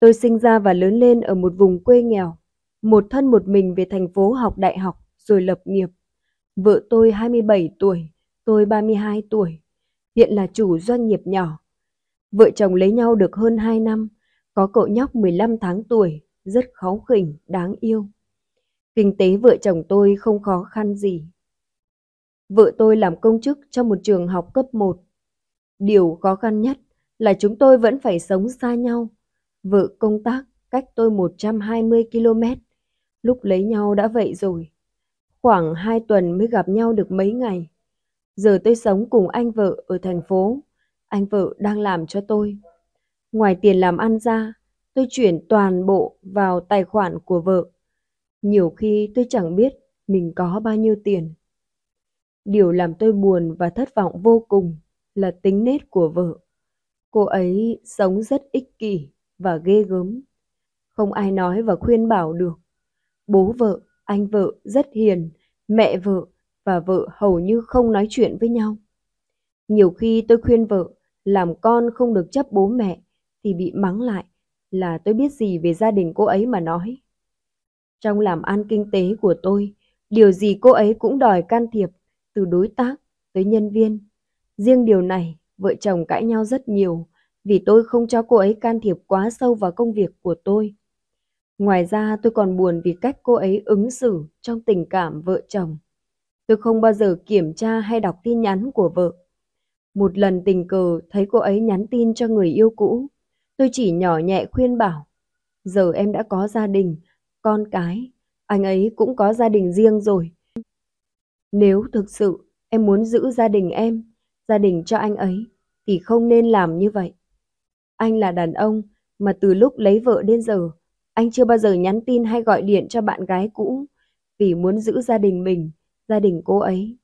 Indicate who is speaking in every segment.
Speaker 1: Tôi sinh ra và lớn lên ở một vùng quê nghèo, một thân một mình về thành phố học đại học rồi lập nghiệp. Vợ tôi 27 tuổi, tôi 32 tuổi, hiện là chủ doanh nghiệp nhỏ. Vợ chồng lấy nhau được hơn 2 năm, có cậu nhóc 15 tháng tuổi, rất khó khỉnh, đáng yêu. Kinh tế vợ chồng tôi không khó khăn gì. Vợ tôi làm công chức cho một trường học cấp 1. Điều khó khăn nhất là chúng tôi vẫn phải sống xa nhau Vợ công tác cách tôi 120 km, lúc lấy nhau đã vậy rồi. Khoảng 2 tuần mới gặp nhau được mấy ngày. Giờ tôi sống cùng anh vợ ở thành phố, anh vợ đang làm cho tôi. Ngoài tiền làm ăn ra, tôi chuyển toàn bộ vào tài khoản của vợ. Nhiều khi tôi chẳng biết mình có bao nhiêu tiền. Điều làm tôi buồn và thất vọng vô cùng là tính nết của vợ. Cô ấy sống rất ích kỷ và ghê gớm. Không ai nói và khuyên bảo được. Bố vợ, anh vợ rất hiền, mẹ vợ và vợ hầu như không nói chuyện với nhau. Nhiều khi tôi khuyên vợ làm con không được chấp bố mẹ thì bị mắng lại là tôi biết gì về gia đình cô ấy mà nói. Trong làm ăn kinh tế của tôi, điều gì cô ấy cũng đòi can thiệp từ đối tác tới nhân viên. Riêng điều này, vợ chồng cãi nhau rất nhiều vì tôi không cho cô ấy can thiệp quá sâu vào công việc của tôi. Ngoài ra tôi còn buồn vì cách cô ấy ứng xử trong tình cảm vợ chồng. Tôi không bao giờ kiểm tra hay đọc tin nhắn của vợ. Một lần tình cờ thấy cô ấy nhắn tin cho người yêu cũ, tôi chỉ nhỏ nhẹ khuyên bảo. Giờ em đã có gia đình, con cái, anh ấy cũng có gia đình riêng rồi. Nếu thực sự em muốn giữ gia đình em, gia đình cho anh ấy, thì không nên làm như vậy. Anh là đàn ông mà từ lúc lấy vợ đến giờ, anh chưa bao giờ nhắn tin hay gọi điện cho bạn gái cũ vì muốn giữ gia đình mình, gia đình cô ấy.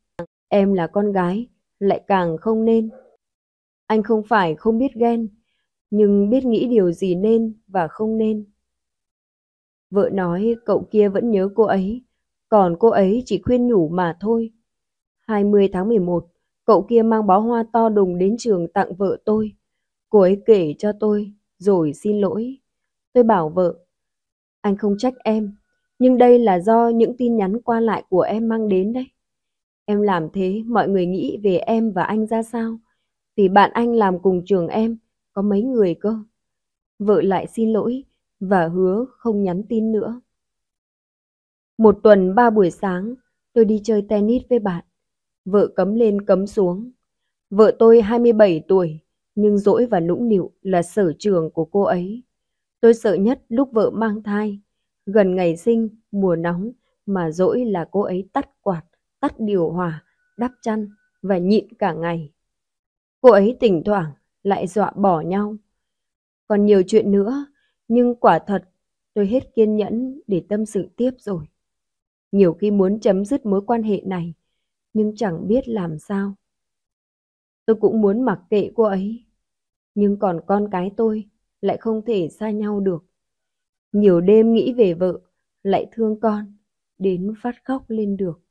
Speaker 1: Em là con gái, lại càng không nên. Anh không phải không biết ghen, nhưng biết nghĩ điều gì nên và không nên. Vợ nói cậu kia vẫn nhớ cô ấy, còn cô ấy chỉ khuyên nhủ mà thôi. 20 tháng 11, cậu kia mang bó hoa to đùng đến trường tặng vợ tôi. Cô ấy kể cho tôi, rồi xin lỗi. Tôi bảo vợ, anh không trách em, nhưng đây là do những tin nhắn qua lại của em mang đến đấy. Em làm thế, mọi người nghĩ về em và anh ra sao? Vì bạn anh làm cùng trường em, có mấy người cơ. Vợ lại xin lỗi và hứa không nhắn tin nữa. Một tuần ba buổi sáng, tôi đi chơi tennis với bạn. Vợ cấm lên cấm xuống. Vợ tôi 27 tuổi, nhưng dỗi và nũng nịu là sở trường của cô ấy. Tôi sợ nhất lúc vợ mang thai, gần ngày sinh, mùa nóng, mà dỗi là cô ấy tắt quạt, tắt điều hòa, đắp chăn và nhịn cả ngày. Cô ấy thỉnh thoảng lại dọa bỏ nhau. Còn nhiều chuyện nữa, nhưng quả thật tôi hết kiên nhẫn để tâm sự tiếp rồi. Nhiều khi muốn chấm dứt mối quan hệ này, nhưng chẳng biết làm sao. Tôi cũng muốn mặc kệ cô ấy, nhưng còn con cái tôi lại không thể xa nhau được. Nhiều đêm nghĩ về vợ, lại thương con, đến phát khóc lên được.